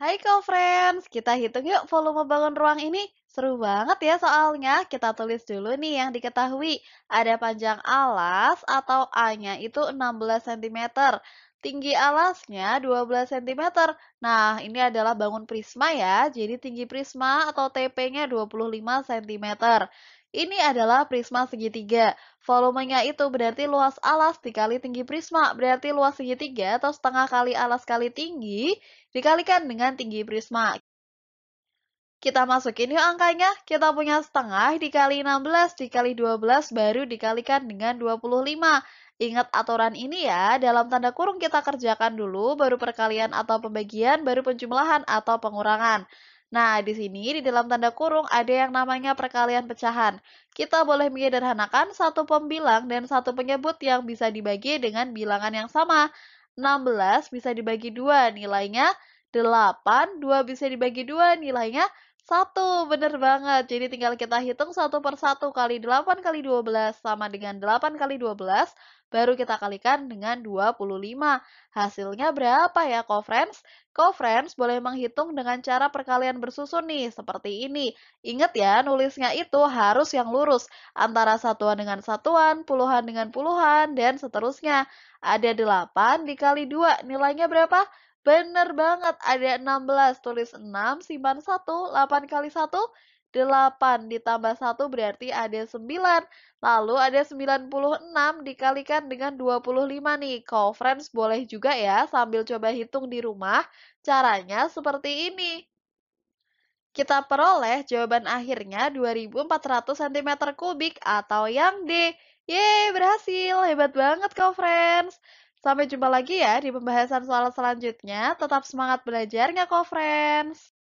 Hai co-friends, kita hitung yuk volume bangun ruang ini. Seru banget ya soalnya. Kita tulis dulu nih yang diketahui. Ada panjang alas atau A-nya itu 16 cm. Tinggi alasnya 12 cm. Nah, ini adalah bangun prisma ya. Jadi tinggi prisma atau TP-nya 25 cm. Ini adalah prisma segitiga. Volumenya itu berarti luas alas dikali tinggi prisma. Berarti luas segitiga atau setengah kali alas kali tinggi dikalikan dengan tinggi prisma. Kita masukin yuk angkanya. Kita punya setengah dikali 16 dikali 12 baru dikalikan dengan 25. Ingat aturan ini ya, dalam tanda kurung kita kerjakan dulu, baru perkalian atau pembagian, baru penjumlahan atau pengurangan. Nah, di sini di dalam tanda kurung ada yang namanya perkalian pecahan. Kita boleh menyederhanakan satu pembilang dan satu penyebut yang bisa dibagi dengan bilangan yang sama. 16 bisa dibagi 2, nilainya 8, 2 bisa dibagi 2, nilainya satu, bener banget. Jadi tinggal kita hitung satu per satu kali 8 kali 12 sama dengan 8 kali 12, baru kita kalikan dengan 25. Hasilnya berapa ya, co-friends? Co-friends boleh menghitung dengan cara perkalian bersusun nih, seperti ini. Ingat ya, nulisnya itu harus yang lurus, antara satuan dengan satuan, puluhan dengan puluhan, dan seterusnya. Ada 8 dikali 2, nilainya berapa? Bener banget, ada 16. Tulis 6, simpan 1, 8 kali 1, 8 ditambah 1 berarti ada 9. Lalu ada 96 dikalikan dengan 25 nih. Kau friends boleh juga ya sambil coba hitung di rumah. Caranya seperti ini. Kita peroleh jawaban akhirnya 2400 cm kubik atau yang D. Yeay, berhasil. Hebat banget kau friends. Sampai jumpa lagi ya di pembahasan soal selanjutnya. Tetap semangat belajar nggak kok, friends?